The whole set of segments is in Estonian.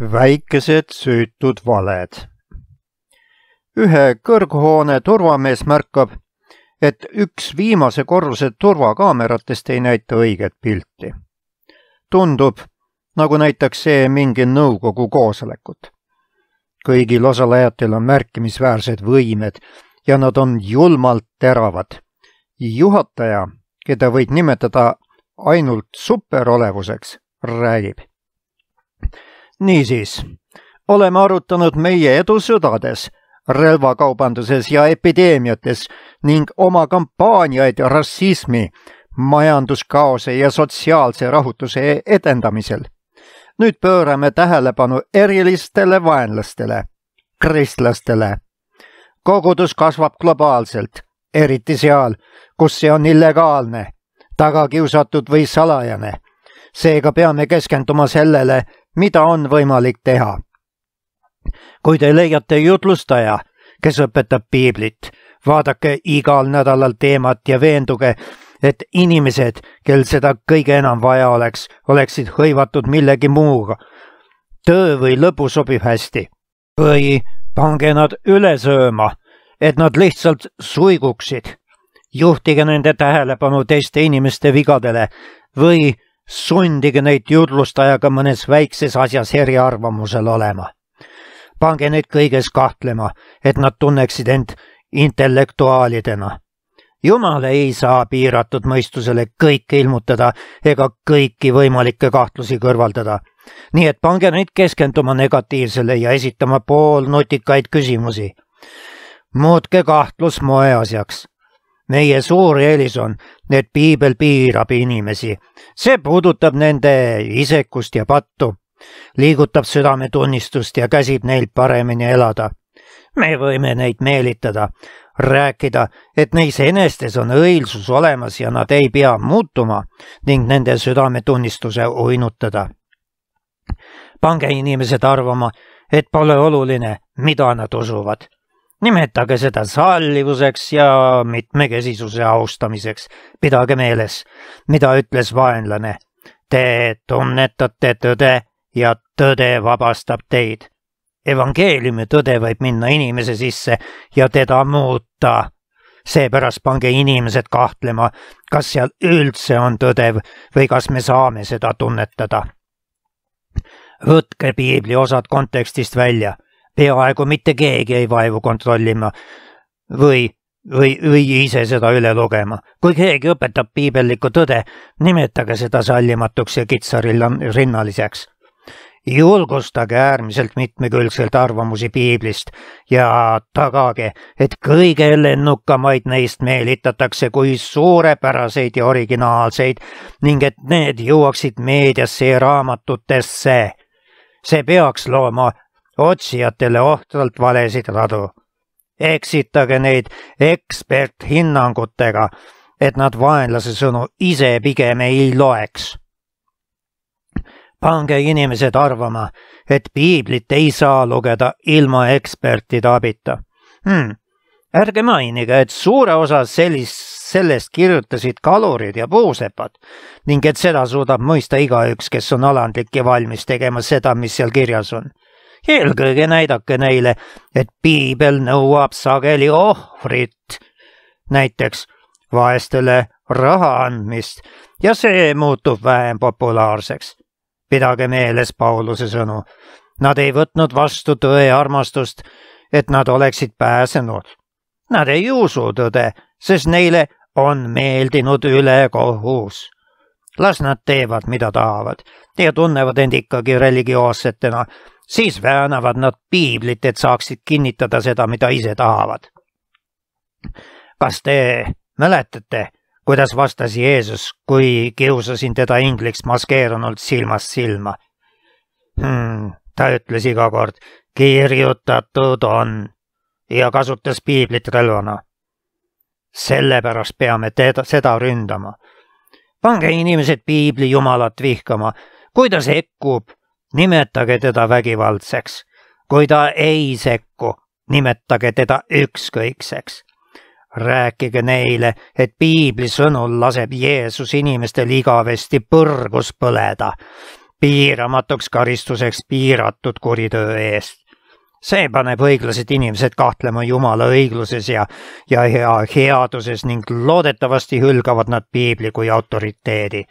väikesed süütud valed. ühe kõrghoone turvamees märkab, et üks viimase korruse turvakaameratest ei näita õiget pilti. tundub, nagu näitaks see mingi nõukogu koosolekut. kõigil osalejatel on märkimisväärsed võimed ja nad on julmalt teravad. juhataja, keda võib nimetada ainult superolevuseks, räägib niisiis, oleme arutanud meie edu sõdades, relvakaubanduses ja epideemiates ning oma kampaaniaid rassismi, majanduskaose ja sotsiaalse rahutuse edendamisel. nüüd pöörame tähelepanu erilistele vaenlastele, kristlastele. kogudus kasvab globaalselt, eriti seal, kus see on illegaalne, tagakiusatud või salajane. seega peame keskenduma sellele, mida on võimalik teha. kui te leiate jutlustaja, kes õpetab piiblit, vaadake igal nädalal teemat ja veenduge, et inimesed, kel seda kõige enam vaja oleks, oleksid hõivatud millegi muuga. töö või lõbu sobib hästi või pange nad üle sööma, et nad lihtsalt suiguksid. juhtige nende tähelepanu teiste inimeste vigadele või sundige neid jutlustajaga mõnes väikses asjas eriarvamusel olema. pange neid kõiges kahtlema, et nad tunneksid end intellektuaalidena. jumal ei saa piiratud mõistusele kõike ilmutada ega kõiki võimalikke kahtlusi kõrvaldada. nii et pange neid keskenduma negatiivsele ja esitama poolnutikaid küsimusi muutke kahtlus moeasjaks meie suur eelis on, et piibel piirab inimesi. see puudutab nende isekust ja pattu, liigutab südametunnistust ja käsib neil paremini elada. me võime neid meelitada, rääkida, et neis enestes on õilsus olemas ja nad ei pea muutuma ning nende südametunnistuse uinutada. pange inimesed arvama, et pole oluline, mida nad usuvad nimetage seda sallivuseks ja mitmekesisuse austamiseks. pidage meeles, mida ütles vaenlane. Te tunnetate tõde ja tõde vabastab teid. evangeeliumi tõde võib minna inimese sisse ja teda muuta. seepärast pange inimesed kahtlema, kas seal üldse on tõde või kas me saame seda tunnetada. võtke piibli osad kontekstist välja peaaegu mitte keegi ei vaevu kontrollima või, või, või ise seda üle lugema. kui keegi õpetab piibellikku tõde, nimetage seda sallimatuks ja kitsarinnaliseks. julgustage äärmiselt mitmekülgselt arvamusi piiblist ja tagage, et kõige lennukamaid neist meelitatakse kui suurepäraseid ja originaalseid ning et need jõuaksid meediasse ja raamatutesse see peaks looma otsijatele ohtralt valesid radu. eksitage neid eksperthinnangutega, et nad vaenlase sõnu ise pigem ei loeks. pange inimesed arvama, et piiblit ei saa lugeda ilma ekspertide abita hmm.. ärge mainige, et suure osa sellist sellest kirjutasid kalurid ja puusepad ning et seda suudab mõista igaüks, kes on alandlik ja valmis tegema seda, mis seal kirjas on eelkõige näidake neile, et piibel nõuab sageli ohvrit, näiteks vaestele raha andmist ja see muutub vähem populaarseks. pidage meeles Pauluse sõnu. Nad ei võtnud vastu tõe armastust, et nad oleksid pääsenud. Nad ei usu tõde, sest neile on meeldinud ülekohus. las nad teevad, mida tahavad ja tunnevad end ikkagi religioossetena siis väänavad nad piiblit, et saaksid kinnitada seda, mida ise tahavad. kas te mäletate, kuidas vastas Jeesus, kui kiusasin teda ingliks maskeerunult silmast silma hmm,? ta ütles iga kord, kirjutatud on ja kasutas piiblit relvana. sellepärast peame teda, seda ründama. pange inimesed piibli jumalat vihkama, kui ta sekkub nimetage teda vägivaldseks. kui ta ei sekku, nimetage teda ükskõikseks. rääkige neile, et piibli sõnul laseb Jeesus inimestel igavesti põrgus põleda, piiramatuks karistuseks piiratud kuritöö eest see paneb õiglased inimesed kahtlema Jumala õigluses ja, ja hea headuses ning loodetavasti hülgavad nad piibli kui autoriteedi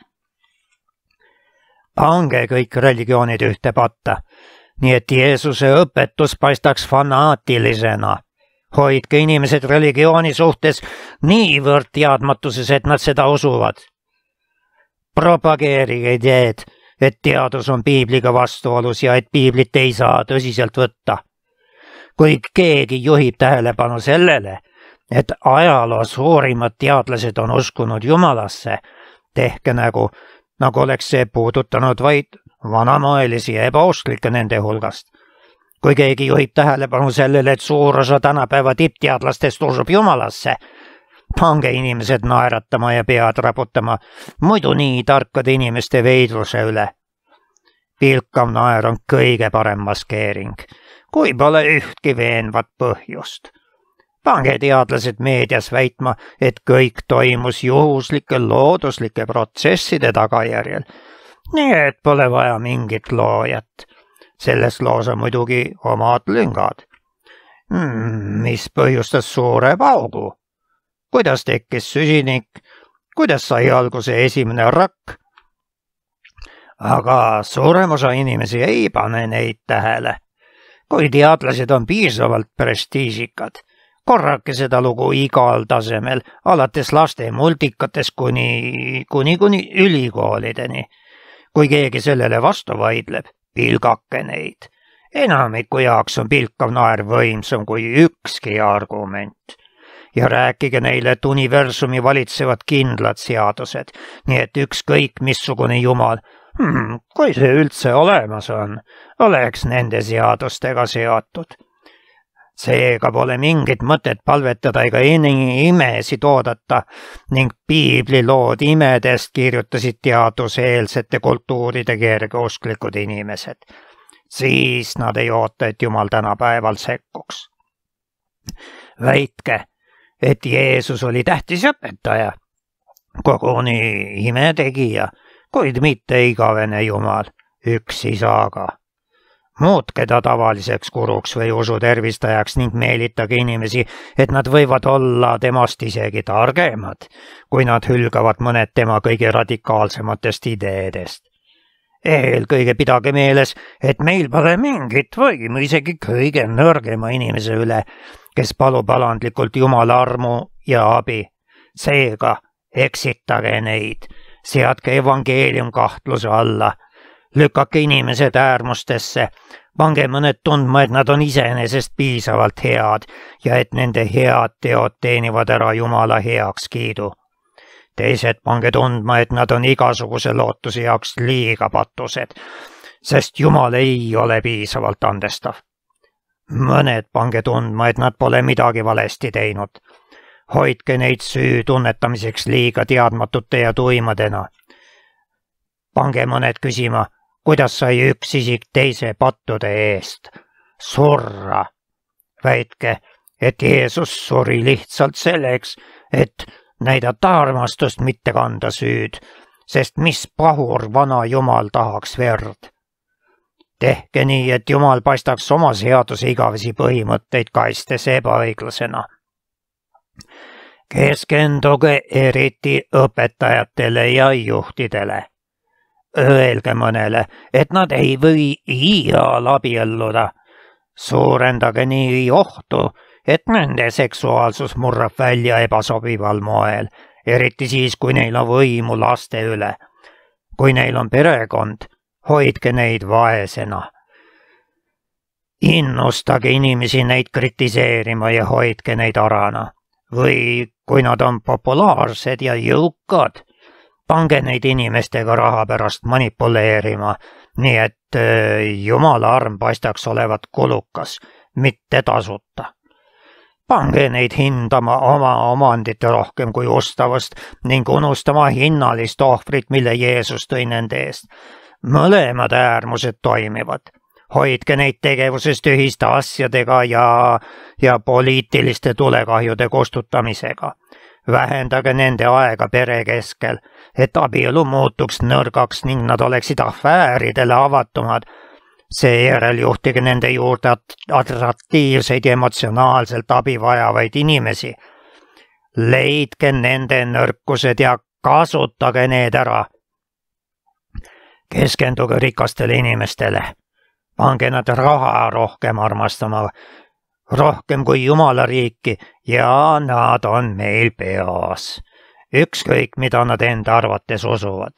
pange kõik religioonid ühte patta, nii et Jeesuse õpetus paistaks fanaatilisena. hoidke inimesed religiooni suhtes niivõrd teadmatuses, et nad seda usuvad. propageerige ideed, et teadus on piibliga vastuolus ja et piiblit ei saa tõsiselt võtta. kuid keegi juhib tähelepanu sellele, et ajaloo suurimad teadlased on uskunud Jumalasse, tehke nägu nagu oleks see puudutanud vaid vanamoelisi ja ebausklikke nende hulgast. kui keegi juhib tähelepanu sellele, et suur osa tänapäeva tippteadlastest usub jumalasse, pange inimesed naeratama ja pead raputama, muidu nii tarkade inimeste veidruse üle. pilkav naer on kõige parem maskeering, kui pole ühtki veenvat põhjust pange teadlased meedias väitma, et kõik toimus juhuslike looduslike protsesside tagajärjel. nii et pole vaja mingit loojat. selles loos on muidugi omad lüngad hmm,. mis põhjustas suure paugu? kuidas tekkis süsinik? kuidas sai alguse esimene rakk? aga suurem osa inimesi ei pane neid tähele. kui teadlased on piisavalt prestiižikad korrake seda lugu igal tasemel, alates laste multikates kuni, kuni, kuni ülikoolideni. kui keegi sellele vastu vaidleb, pilgake neid. enamiku jaoks on pilkav naer võimsam kui ükski argument ja rääkige neile, et universumi valitsevad kindlad seadused, nii et ükskõik missugune jumal hmm,, kui see üldse olemas on, oleks nende seadustega seotud seega pole mingit mõtet palvetada ega imesid oodata ning piiblilood imedest kirjutasid teaduseelsete kultuuride kergeusklikud inimesed. siis nad ei oota, et Jumal tänapäeval sekkuks. väitke, et Jeesus oli tähtis õpetaja, koguni imetegija, kuid mitte igavene Jumal, üks isaga muutke ta tavaliseks kuruks või usutervistajaks ning meelitage inimesi, et nad võivad olla temast isegi targemad, kui nad hülgavad mõned tema kõige radikaalsematest ideedest. eelkõige pidage meeles, et meil pole mingit võimu isegi kõige nõrgema inimese üle, kes palub alandlikult Jumala armu ja abi. seega eksitage neid, seadke evangeelium kahtluse alla lükake inimesed äärmustesse, pange mõned tundma, et nad on iseenesest piisavalt head ja et nende head teod teenivad ära Jumala heakskiidu. teised pange tundma, et nad on igasuguse lootuse jaoks liiga patused, sest Jumal ei ole piisavalt andestav. mõned pange tundma, et nad pole midagi valesti teinud. hoidke neid süü tunnetamiseks liiga teadmatute ja tuimadena pange mõned küsima, kuidas sai üks isik teise pattude eest surra. väitke, et Jeesus suri lihtsalt selleks, et näidata armastust, mitte kanda süüd, sest mis pahur vana Jumal tahaks verd. tehke nii, et Jumal paistaks oma seaduse igavesi põhimõtteid kaitstes ebaõiglasena keskenduge eriti õpetajatele ja juhtidele Öelge mõnele, et nad ei või iial abielluda. suurendage nii ohtu, et nende seksuaalsus murrab välja ebasobival moel, eriti siis, kui neil on võimu laste üle. kui neil on perekond, hoidke neid vaesena. innustage inimesi neid kritiseerima ja hoidke neid arana või kui nad on populaarsed ja jõukad pange neid inimestega raha pärast manipuleerima, nii et äh, jumala arm paistaks olevat kulukas, mitte tasuta. pange neid hindama oma omandit rohkem kui ostavust ning unustama hinnalist ohvrit, mille Jeesus tõi nende eest. mõlemad äärmused toimivad hoidke neid tegevuses tühiste asjadega ja, ja poliitiliste tulekahjude kustutamisega vähendage nende aega pere keskel, et abielu muutuks nõrgaks ning nad oleksid afääridele avatumad. seejärel juhtige nende juurde atraktiivseid ja emotsionaalselt abi vajavaid inimesi. leidke nende nõrkused ja kasutage need ära. keskenduge rikastele inimestele pange nad raha rohkem armastama rohkem kui Jumala riiki ja nad on meil peas, ükskõik mida nad enda arvates usuvad.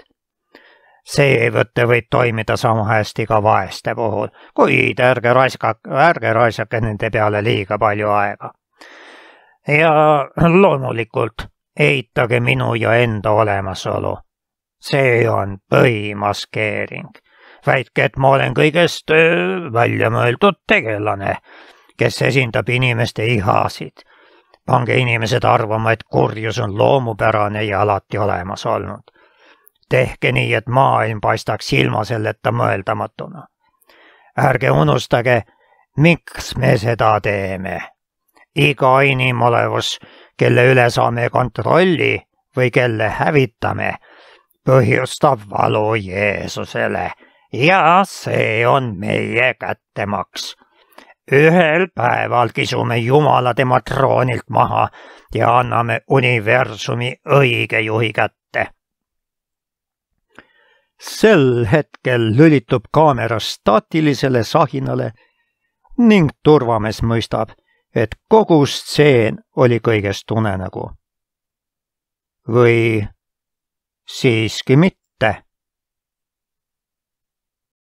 see e-võte võib toimida sama hästi ka vaeste puhul, kuid ärge raiskake, ärge raisake nende peale liiga palju aega. ja loomulikult eitage minu ja enda olemasolu. see on põhimaskeering väitke, et ma olen kõigest äh, väljamõeldud tegelane kes esindab inimeste ihasid. pange inimesed arvama, et kurjus on loomupärane ja alati olemas olnud. tehke nii, et maailm paistaks ilma selleta mõeldamatuna. ärge unustage, miks me seda teeme. iga inimolevus, kelle üle saame kontrolli või kelle hävitame, põhjustab valu Jeesusele ja see on meie kättemaks ühel päeval kisume Jumala tema troonilt maha ja anname universumi õige juhi kätte. sel hetkel lülitub kaamera staatilisele sahinale ning turvamees mõistab, et kogu stseen oli kõigest unenägu. või siiski mitte.